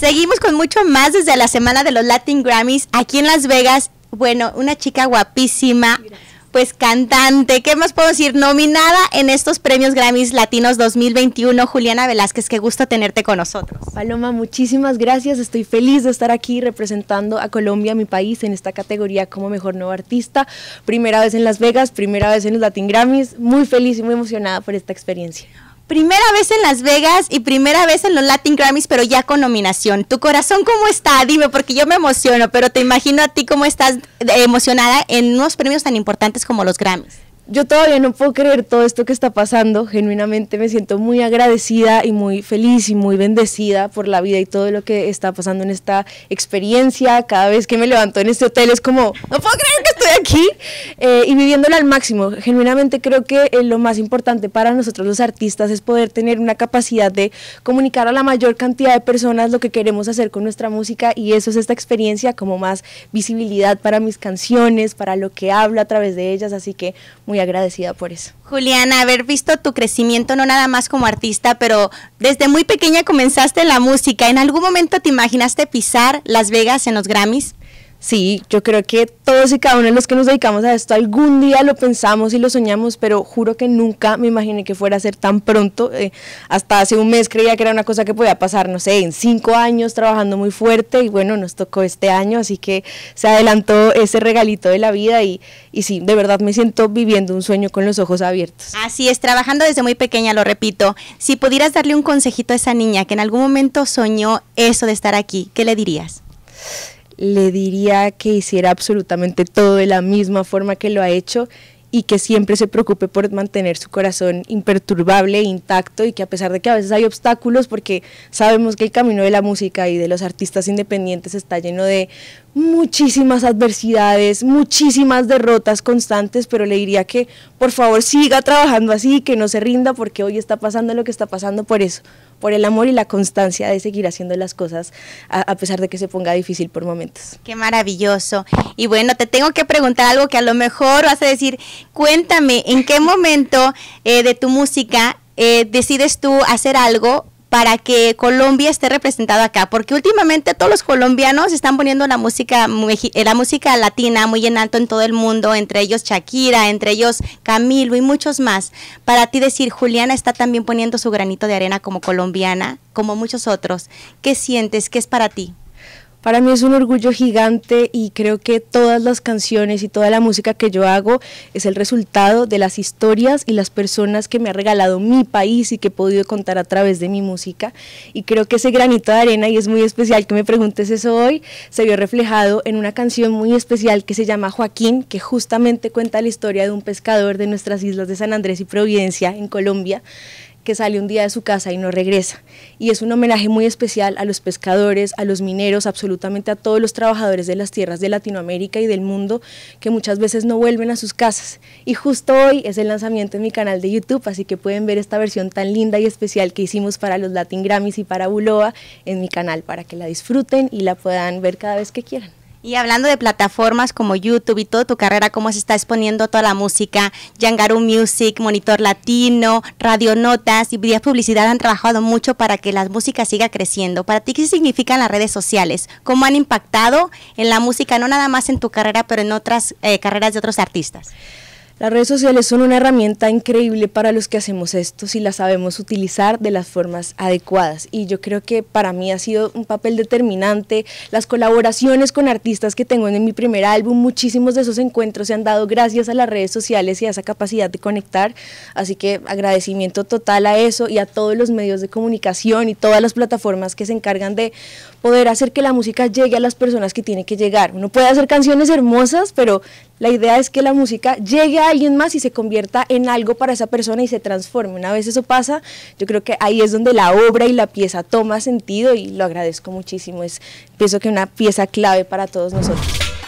Seguimos con mucho más desde la semana de los Latin Grammys aquí en Las Vegas. Bueno, una chica guapísima. pues cantante, ¿qué más puedo decir? Nominada en estos premios Grammys Latinos 2021, Juliana Velázquez, qué gusto tenerte con nosotros. Paloma, muchísimas gracias, estoy feliz de estar aquí representando a Colombia, mi país, en esta categoría como Mejor Nuevo Artista, primera vez en Las Vegas, primera vez en los Latin Grammys, muy feliz y muy emocionada por esta experiencia primera vez en Las Vegas y primera vez en los Latin Grammys, pero ya con nominación. ¿Tu corazón cómo está? Dime, porque yo me emociono, pero te imagino a ti cómo estás emocionada en unos premios tan importantes como los Grammys. Yo todavía no puedo creer todo esto que está pasando. Genuinamente me siento muy agradecida y muy feliz y muy bendecida por la vida y todo lo que está pasando en esta experiencia. Cada vez que me levanto en este hotel es como, no puedo creer que estoy aquí eh, y viviéndola al máximo. Genuinamente creo que eh, lo más importante para nosotros los artistas es poder tener una capacidad de comunicar a la mayor cantidad de personas lo que queremos hacer con nuestra música y eso es esta experiencia como más visibilidad para mis canciones, para lo que hablo a través de ellas, así que muy agradecida por eso. Juliana, haber visto tu crecimiento no nada más como artista, pero desde muy pequeña comenzaste en la música. ¿En algún momento te imaginaste pisar Las Vegas en los Grammys? Sí, yo creo que todos y cada uno de los que nos dedicamos a esto algún día lo pensamos y lo soñamos, pero juro que nunca me imaginé que fuera a ser tan pronto. Eh, hasta hace un mes creía que era una cosa que podía pasar, no sé, en cinco años trabajando muy fuerte y bueno, nos tocó este año, así que se adelantó ese regalito de la vida y, y sí, de verdad me siento viviendo un sueño con los ojos abiertos. Así es, trabajando desde muy pequeña, lo repito, si pudieras darle un consejito a esa niña que en algún momento soñó eso de estar aquí, ¿qué le dirías? le diría que hiciera absolutamente todo de la misma forma que lo ha hecho y que siempre se preocupe por mantener su corazón imperturbable, intacto y que a pesar de que a veces hay obstáculos, porque sabemos que el camino de la música y de los artistas independientes está lleno de muchísimas adversidades, muchísimas derrotas constantes, pero le diría que por favor siga trabajando así, que no se rinda porque hoy está pasando lo que está pasando por eso, por el amor y la constancia de seguir haciendo las cosas a, pesar de que se ponga difícil por momentos. Qué maravilloso. Y bueno, te tengo que preguntar algo que a lo mejor vas a decir, cuéntame, ¿en qué momento eh, de tu música eh, decides tú hacer algo para que Colombia esté representada acá, porque últimamente todos los colombianos están poniendo la música eh, la música latina muy en alto en todo el mundo, entre ellos Shakira, entre ellos Camilo y muchos más. Para ti decir, Juliana está también poniendo su granito de arena como colombiana, como muchos otros. ¿Qué sientes? ¿Qué es para ti? Para mí es un orgullo gigante y creo que todas las canciones y toda la música que yo hago es el resultado de las historias y las personas que me ha regalado mi país y que he podido contar a través de mi música. Y creo que ese granito de arena, y es muy especial que me preguntes eso hoy, se vio reflejado en una canción muy especial que se llama Joaquín, que justamente cuenta la historia de un pescador de nuestras islas de San Andrés y Providencia en Colombia que sale un día de su casa y no regresa. Y es un homenaje muy especial a los pescadores, a los mineros, absolutamente a todos los trabajadores de las tierras de Latinoamérica y del mundo que muchas veces no vuelven a sus casas. Y justo hoy es el lanzamiento en mi canal de YouTube, así que pueden ver esta versión tan linda y especial que hicimos para los Latin Grammys y para Buloa en mi canal para que la disfruten y la puedan ver cada vez que quieran. Y hablando de plataformas como YouTube y toda tu carrera, cómo se está exponiendo toda la música, Yangaru Music, Monitor Latino, Radio Notas y vía Publicidad han trabajado mucho para que la música siga creciendo. Para ti, ¿qué significan las redes sociales? ¿Cómo han impactado en la música, no nada más en tu carrera, pero en otras eh, carreras de otros artistas? Las redes sociales son una herramienta increíble para los que hacemos esto si la sabemos utilizar de las formas adecuadas y yo creo que para mí ha sido un papel determinante las colaboraciones con artistas que tengo en mi primer álbum, muchísimos de esos encuentros se han dado gracias a las redes sociales y a esa capacidad de conectar, así que agradecimiento total a eso y a todos los medios de comunicación y todas las plataformas que se encargan de poder hacer que la música llegue a las personas que tiene que llegar. Uno puede hacer canciones hermosas, pero la idea es que la música llegue a alguien más y se convierta en algo para esa persona y se transforme. Una vez eso pasa, yo creo que ahí es donde la obra y la pieza toma sentido y lo agradezco muchísimo. Es, pienso que una pieza clave para todos nosotros.